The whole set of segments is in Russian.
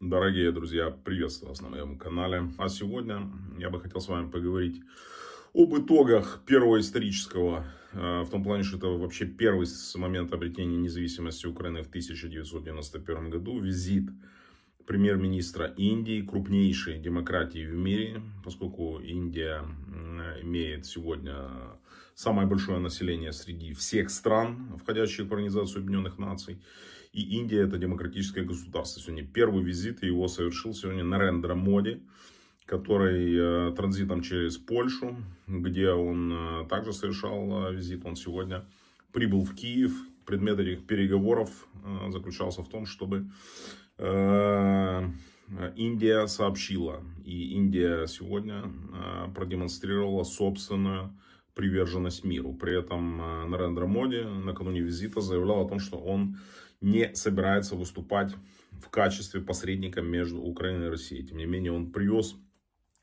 Дорогие друзья, приветствую вас на моем канале. А сегодня я бы хотел с вами поговорить об итогах первого исторического, э, в том плане, что это вообще первый с момента обретения независимости Украины в 1991 году визит премьер-министра Индии, крупнейшей демократии в мире, поскольку Индия имеет сегодня самое большое население среди всех стран, входящих в Организацию Объединенных Наций. И Индия это демократическое государство. Сегодня первый визит его совершил сегодня Нарендра Моди, который э, транзитом через Польшу, где он э, также совершал э, визит. Он сегодня прибыл в Киев. Предмет этих переговоров заключался в том, чтобы Индия сообщила, и Индия сегодня продемонстрировала собственную приверженность миру. При этом Нарендра Моди накануне визита заявлял о том, что он не собирается выступать в качестве посредника между Украиной и Россией. Тем не менее, он привез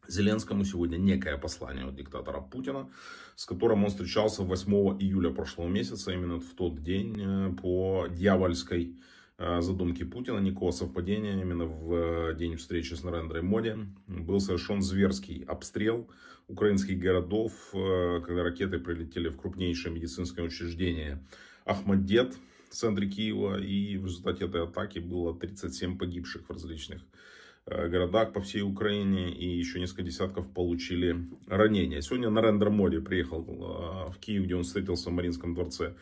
Зеленскому сегодня некое послание от диктатора Путина, с которым он встречался 8 июля прошлого месяца, именно в тот день э, по дьявольской э, задумке Путина, никакого совпадения. Именно в э, день встречи с Нарендрой Моди был совершен зверский обстрел украинских городов, когда ракеты прилетели в крупнейшее медицинское учреждение Ахмаддет, в центре Киева, и в результате этой атаки было 37 погибших в различных э, городах по всей Украине, и еще несколько десятков получили ранения. Сегодня на Рендер Море приехал э, в Киев, где он встретился в Маринском дворце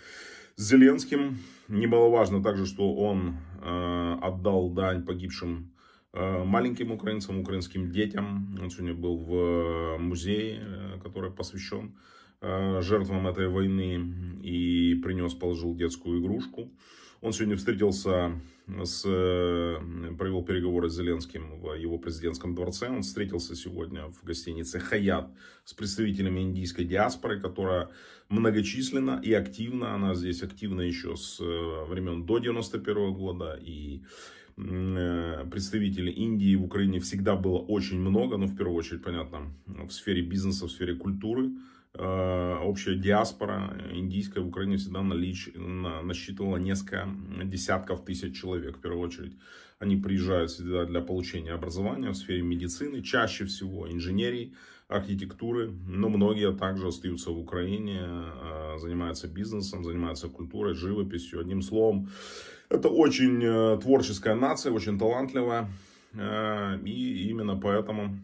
с Зеленским. Немаловажно также, что он э, отдал дань погибшим маленьким украинцам, украинским детям. Он сегодня был в музее, который посвящен Э, жертвам этой войны и принес, положил детскую игрушку. Он сегодня встретился с, э, провел переговоры с Зеленским в его президентском дворце. Он встретился сегодня в гостинице «Хаят» с представителями индийской диаспоры, которая многочисленна и активна. Она здесь активна еще с э, времен до 91 года. И представителей Индии в Украине всегда было очень много, но ну, в первую очередь, понятно, в сфере бизнеса, в сфере культуры – Э, общая диаспора индийская в Украине всегда налич, насчитывала несколько десятков тысяч человек, в первую очередь. Они приезжают всегда для получения образования в сфере медицины, чаще всего инженерии, архитектуры, но многие также остаются в Украине, э, занимаются бизнесом, занимаются культурой, живописью. Одним словом, это очень э, творческая нация, очень талантливая, и именно поэтому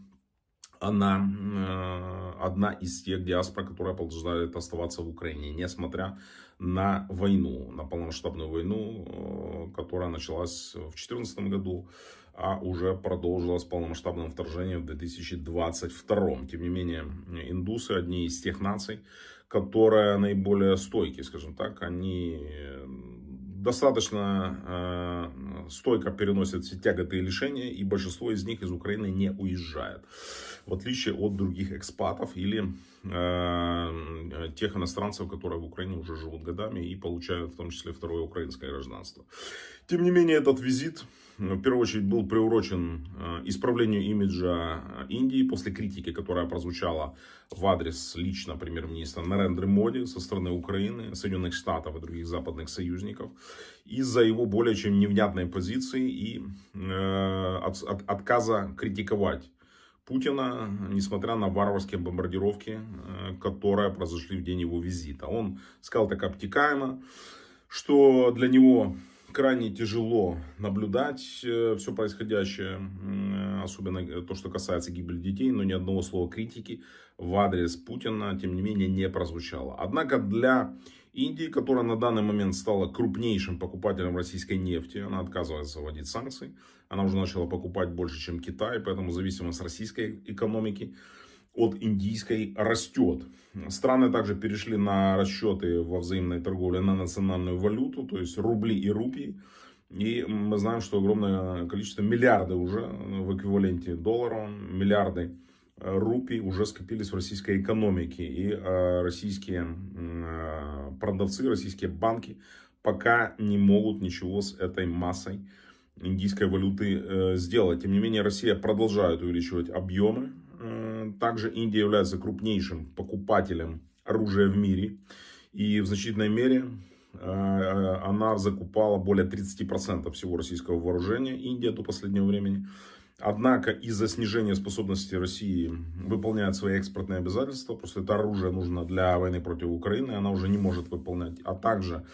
она э, одна из тех диаспор, которая продолжает оставаться в Украине, несмотря на войну, на полномасштабную войну, э, которая началась в 2014 году, а уже продолжилась полномасштабным вторжением в 2022. Тем не менее, индусы одни из тех наций, которые наиболее стойкие, скажем так, они достаточно э, стойко переносят все тяготы и лишения, и большинство из них из Украины не уезжает, в отличие от других экспатов или э, тех иностранцев, которые в Украине уже живут годами и получают в том числе второе украинское гражданство. Тем не менее, этот визит, ну, в первую очередь, был приурочен э, исправлению имиджа э, Индии после критики, которая прозвучала в адрес лично премьер-министра Нарендры Моди со стороны Украины, Соединенных Штатов и других западных союзников из-за его более чем невнятной позиции и э, от, от, отказа критиковать Путина, несмотря на варварские бомбардировки, которые произошли в день его визита. Он сказал так обтекаемо, что для него крайне тяжело наблюдать э, все происходящее, особенно то, что касается гибели детей, но ни одного слова критики в адрес Путина, тем не менее, не прозвучало. Однако для Индии, которая на данный момент стала крупнейшим покупателем российской нефти, она отказывается вводить санкции, она уже начала покупать больше, чем Китай, поэтому зависимость российской экономики от индийской растет. Страны также перешли на расчеты во взаимной торговле на национальную валюту, то есть рубли и рупии. И мы знаем, что огромное количество, миллиарды уже в эквиваленте доллара, миллиарды э, рупий уже скопились в российской экономике. И э, российские э, продавцы, российские банки пока не могут ничего с этой массой индийской валюты сделать. Тем не менее, Россия продолжает увеличивать объемы также Индия является крупнейшим покупателем оружия в мире. И в значительной мере э, э, она закупала более 30% всего российского вооружения Индия до последнего времени. Однако из-за снижения способности России выполнять свои экспортные обязательства, просто это оружие нужно для войны против Украины, она уже не может выполнять, а также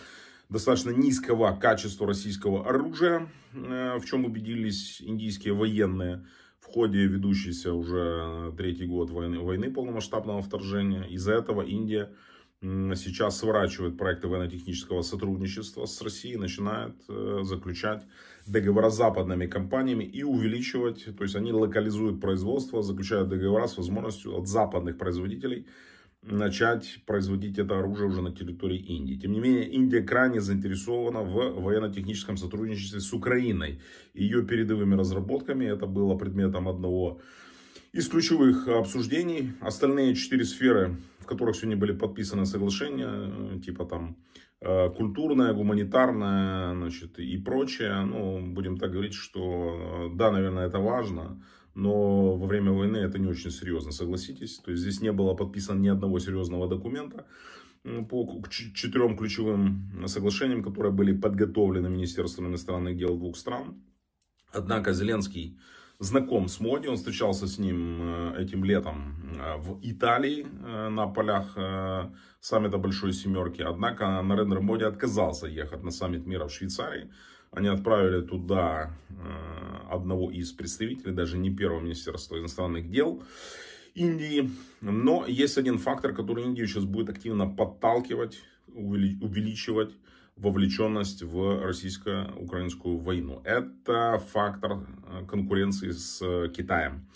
достаточно низкого качества российского оружия, э, в чем убедились индийские военные, в ходе ведущейся уже э, третий год войны, войны полномасштабного вторжения. Из-за этого Индия сейчас сворачивает проекты военно-технического сотрудничества с Россией, начинает э, заключать договора с западными компаниями и увеличивать, то есть они локализуют производство, заключают договора с возможностью от западных производителей начать производить это оружие уже на территории Индии. Тем не менее, Индия крайне заинтересована в военно-техническом сотрудничестве с Украиной. Ее передовыми разработками это было предметом одного из ключевых обсуждений. Остальные четыре сферы, в которых сегодня были подписаны соглашения, э, типа там э, культурная, гуманитарная значит, и прочее, ну, будем так говорить, что э, да, наверное, это важно, но во время войны это не очень серьезно, согласитесь. То есть здесь не было подписано ни одного серьезного документа по четырем ключевым соглашениям, которые были подготовлены Министерством иностранных дел двух стран. Однако Зеленский знаком с Моди, он встречался с ним э, этим летом э, в Италии э, на полях саммита Большой Семерки. Однако Нарендра Моди отказался ехать на саммит мира в Швейцарии, они отправили туда э, одного из представителей, даже не первого министерства иностранных дел Индии. Но есть один фактор, который Индию сейчас будет активно подталкивать, увеличивать вовлеченность в российско-украинскую войну. Это фактор э, конкуренции с э, Китаем.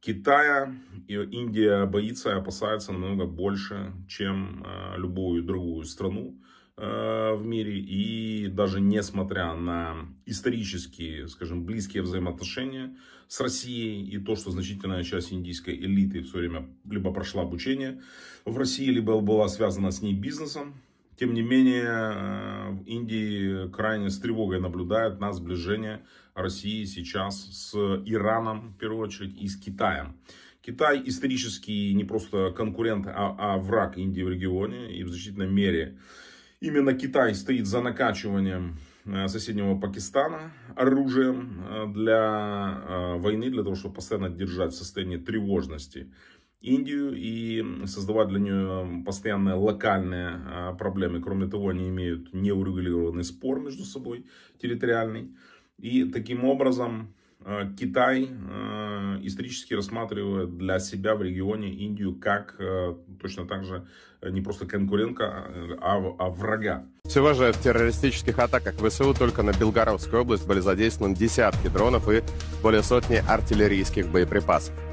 Китая Индия боится и опасается намного больше, чем любую другую страну. Э, в мире. И даже несмотря на исторические, скажем, близкие взаимоотношения с Россией и то, что значительная часть индийской элиты все время либо прошла обучение в России, либо была связана с ней бизнесом, тем не менее, э, в Индии крайне с тревогой наблюдают на сближение России сейчас с Ираном, в первую очередь, и с Китаем. Китай исторически не просто конкурент, а, а враг Индии в регионе и в значительной мере Именно Китай стоит за накачиванием э, соседнего Пакистана оружием э, для э, войны, для того, чтобы постоянно держать в состоянии тревожности Индию и создавать для нее постоянные локальные проблемы. Кроме того, они имеют неурегулированный спор между собой территориальный. И таким образом Э, Китай э, исторически рассматривает для себя в регионе Индию как э, точно так же не просто конкурентка, а, а, а врага. Всего же в террористических атаках ВСУ только на Белгородскую область были задействованы десятки дронов и более сотни артиллерийских боеприпасов.